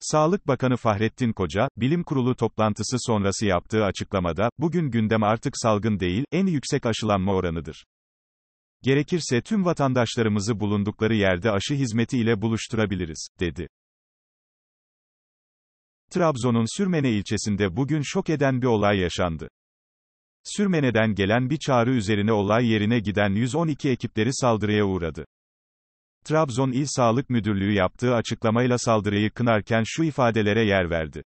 Sağlık Bakanı Fahrettin Koca, bilim kurulu toplantısı sonrası yaptığı açıklamada, bugün gündem artık salgın değil, en yüksek aşılanma oranıdır. Gerekirse tüm vatandaşlarımızı bulundukları yerde aşı hizmeti ile buluşturabiliriz, dedi. Trabzon'un Sürmene ilçesinde bugün şok eden bir olay yaşandı. Sürmene'den gelen bir çağrı üzerine olay yerine giden 112 ekipleri saldırıya uğradı. Trabzon İl Sağlık Müdürlüğü yaptığı açıklamayla saldırıyı kınarken şu ifadelere yer verdi.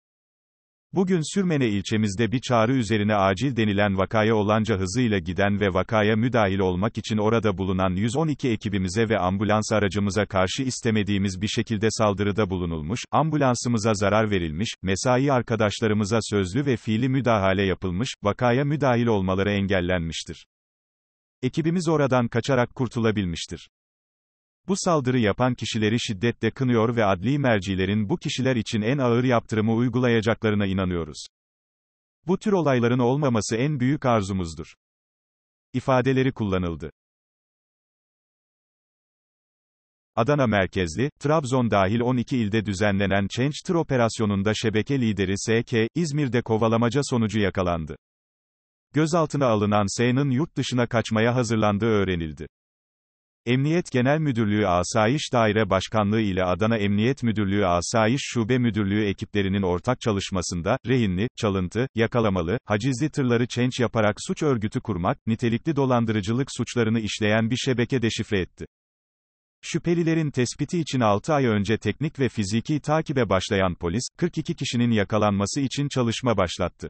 Bugün Sürmene ilçemizde bir çağrı üzerine acil denilen vakaya olanca hızıyla giden ve vakaya müdahil olmak için orada bulunan 112 ekibimize ve ambulans aracımıza karşı istemediğimiz bir şekilde saldırıda bulunulmuş, ambulansımıza zarar verilmiş, mesai arkadaşlarımıza sözlü ve fiili müdahale yapılmış, vakaya müdahil olmaları engellenmiştir. Ekibimiz oradan kaçarak kurtulabilmiştir. Bu saldırı yapan kişileri şiddetle kınıyor ve adli mercilerin bu kişiler için en ağır yaptırımı uygulayacaklarına inanıyoruz. Bu tür olayların olmaması en büyük arzumuzdur. İfadeleri kullanıldı. Adana merkezli, Trabzon dahil 12 ilde düzenlenen Change Tır operasyonunda şebeke lideri S.K., İzmir'de kovalamaca sonucu yakalandı. Gözaltına alınan S.'nın yurt dışına kaçmaya hazırlandığı öğrenildi. Emniyet Genel Müdürlüğü Asayiş Daire Başkanlığı ile Adana Emniyet Müdürlüğü Asayiş Şube Müdürlüğü ekiplerinin ortak çalışmasında, rehinli, çalıntı, yakalamalı, hacizli tırları çenç yaparak suç örgütü kurmak, nitelikli dolandırıcılık suçlarını işleyen bir şebeke deşifre etti. Şüphelilerin tespiti için 6 ay önce teknik ve fiziki takibe başlayan polis, 42 kişinin yakalanması için çalışma başlattı.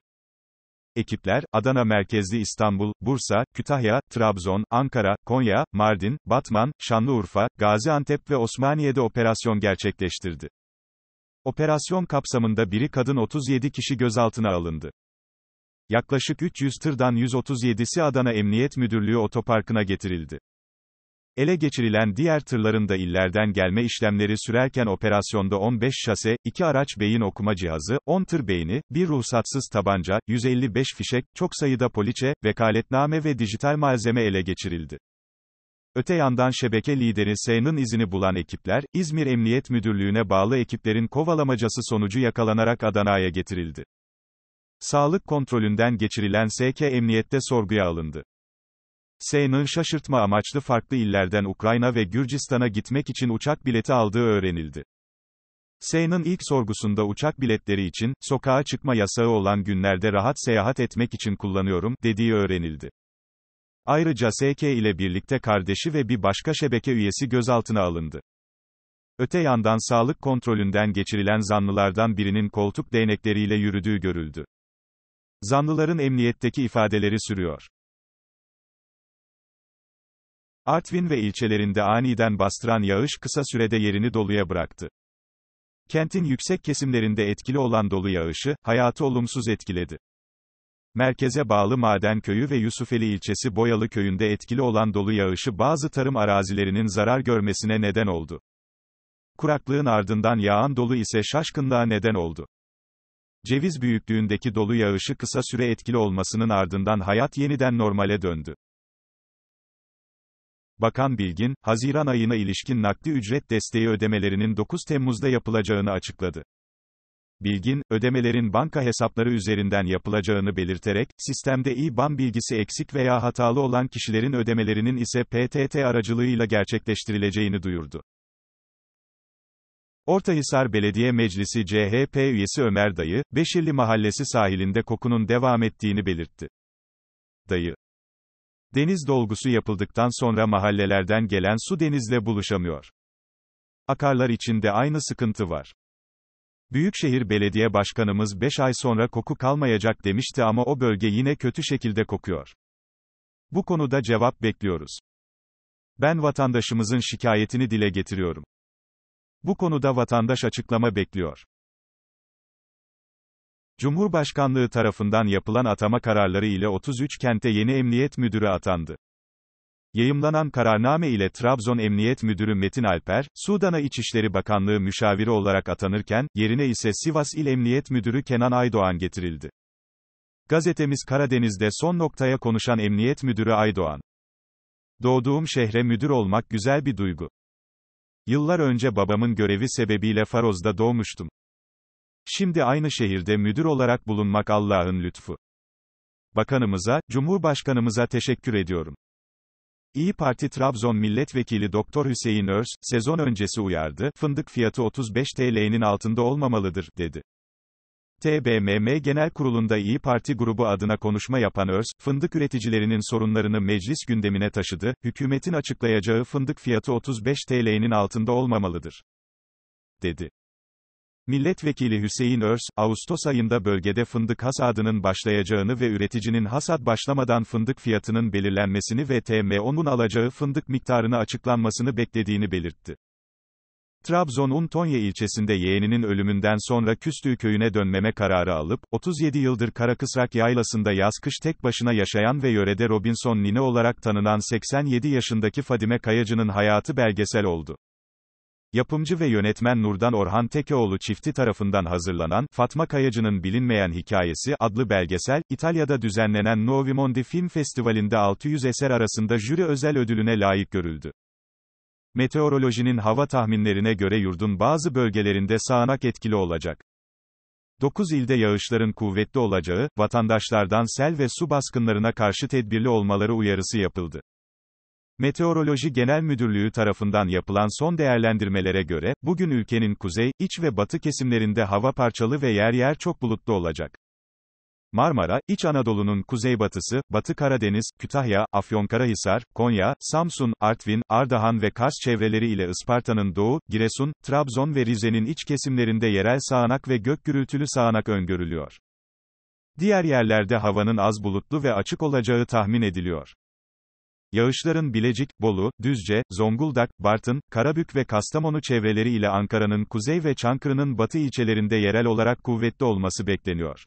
Ekipler, Adana merkezli İstanbul, Bursa, Kütahya, Trabzon, Ankara, Konya, Mardin, Batman, Şanlıurfa, Gaziantep ve Osmaniye'de operasyon gerçekleştirdi. Operasyon kapsamında biri kadın 37 kişi gözaltına alındı. Yaklaşık 300 tırdan 137'si Adana Emniyet Müdürlüğü otoparkına getirildi. Ele geçirilen diğer tırların da illerden gelme işlemleri sürerken operasyonda 15 şase, 2 araç beyin okuma cihazı, 10 tır beyni, bir ruhsatsız tabanca, 155 fişek, çok sayıda poliçe, vekaletname ve dijital malzeme ele geçirildi. Öte yandan şebeke lideri S'nin izini bulan ekipler, İzmir Emniyet Müdürlüğü'ne bağlı ekiplerin kovalamacası sonucu yakalanarak Adana'ya getirildi. Sağlık kontrolünden geçirilen SK emniyette sorguya alındı. S.N. şaşırtma amaçlı farklı illerden Ukrayna ve Gürcistan'a gitmek için uçak bileti aldığı öğrenildi. S.N.'ın ilk sorgusunda uçak biletleri için, sokağa çıkma yasağı olan günlerde rahat seyahat etmek için kullanıyorum, dediği öğrenildi. Ayrıca S.K. ile birlikte kardeşi ve bir başka şebeke üyesi gözaltına alındı. Öte yandan sağlık kontrolünden geçirilen zanlılardan birinin koltuk değnekleriyle yürüdüğü görüldü. Zanlıların emniyetteki ifadeleri sürüyor. Artvin ve ilçelerinde aniden bastıran yağış kısa sürede yerini doluya bıraktı. Kentin yüksek kesimlerinde etkili olan dolu yağışı, hayatı olumsuz etkiledi. Merkeze bağlı Maden Köyü ve Yusufeli ilçesi Boyalı Köyü'nde etkili olan dolu yağışı bazı tarım arazilerinin zarar görmesine neden oldu. Kuraklığın ardından yağan dolu ise şaşkınlığa neden oldu. Ceviz büyüklüğündeki dolu yağışı kısa süre etkili olmasının ardından hayat yeniden normale döndü. Bakan Bilgin, Haziran ayına ilişkin nakdi ücret desteği ödemelerinin 9 Temmuz'da yapılacağını açıkladı. Bilgin, ödemelerin banka hesapları üzerinden yapılacağını belirterek, sistemde IBAN bilgisi eksik veya hatalı olan kişilerin ödemelerinin ise PTT aracılığıyla gerçekleştirileceğini duyurdu. Ortahisar Belediye Meclisi CHP üyesi Ömer Dayı, Beşirli Mahallesi sahilinde kokunun devam ettiğini belirtti. Dayı, Deniz dolgusu yapıldıktan sonra mahallelerden gelen su denizle buluşamıyor. Akarlar için de aynı sıkıntı var. Büyükşehir Belediye Başkanımız 5 ay sonra koku kalmayacak demişti ama o bölge yine kötü şekilde kokuyor. Bu konuda cevap bekliyoruz. Ben vatandaşımızın şikayetini dile getiriyorum. Bu konuda vatandaş açıklama bekliyor. Cumhurbaşkanlığı tarafından yapılan atama kararları ile 33 kente yeni emniyet müdürü atandı. Yayımlanan kararname ile Trabzon Emniyet Müdürü Metin Alper, Sudan'a İçişleri Bakanlığı müşaviri olarak atanırken, yerine ise Sivas İl Emniyet Müdürü Kenan Aydoğan getirildi. Gazetemiz Karadeniz'de son noktaya konuşan Emniyet Müdürü Aydoğan. Doğduğum şehre müdür olmak güzel bir duygu. Yıllar önce babamın görevi sebebiyle Faroz'da doğmuştum. Şimdi aynı şehirde müdür olarak bulunmak Allah'ın lütfu. Bakanımıza, Cumhurbaşkanımıza teşekkür ediyorum. İyi Parti Trabzon Milletvekili Doktor Hüseyin Örs, sezon öncesi uyardı, fındık fiyatı 35 TL'nin altında olmamalıdır, dedi. TBMM Genel Kurulu'nda İyi Parti grubu adına konuşma yapan Örs, fındık üreticilerinin sorunlarını meclis gündemine taşıdı, hükümetin açıklayacağı fındık fiyatı 35 TL'nin altında olmamalıdır, dedi. Milletvekili Hüseyin Örs, Ağustos ayında bölgede fındık hasadının başlayacağını ve üreticinin hasat başlamadan fındık fiyatının belirlenmesini ve TM TMO'nun alacağı fındık miktarını açıklanmasını beklediğini belirtti. Trabzon'un Tonya ilçesinde yeğeninin ölümünden sonra küstüğü köyüne dönmeme kararı alıp, 37 yıldır Karakısrak yaylasında yaz-kış tek başına yaşayan ve yörede Robinson Nine olarak tanınan 87 yaşındaki Fadime Kayacı'nın hayatı belgesel oldu. Yapımcı ve yönetmen Nurdan Orhan Tekeoğlu çifti tarafından hazırlanan Fatma Kayacı'nın Bilinmeyen Hikayesi adlı belgesel, İtalya'da düzenlenen Novimondi Film Festivali'nde 600 eser arasında jüri özel ödülüne layık görüldü. Meteorolojinin hava tahminlerine göre yurdun bazı bölgelerinde sağanak etkili olacak. 9 ilde yağışların kuvvetli olacağı, vatandaşlardan sel ve su baskınlarına karşı tedbirli olmaları uyarısı yapıldı. Meteoroloji Genel Müdürlüğü tarafından yapılan son değerlendirmelere göre, bugün ülkenin kuzey, iç ve batı kesimlerinde hava parçalı ve yer yer çok bulutlu olacak. Marmara, İç Anadolu'nun kuzeybatısı, Batı Karadeniz, Kütahya, Afyonkarahisar, Konya, Samsun, Artvin, Ardahan ve Kars çevreleri ile Isparta'nın doğu, Giresun, Trabzon ve Rize'nin iç kesimlerinde yerel sağanak ve gök gürültülü sağanak öngörülüyor. Diğer yerlerde havanın az bulutlu ve açık olacağı tahmin ediliyor. Yağışların Bilecik, Bolu, Düzce, Zonguldak, Bartın, Karabük ve Kastamonu çevreleri ile Ankara'nın kuzey ve Çankırı'nın batı ilçelerinde yerel olarak kuvvetli olması bekleniyor.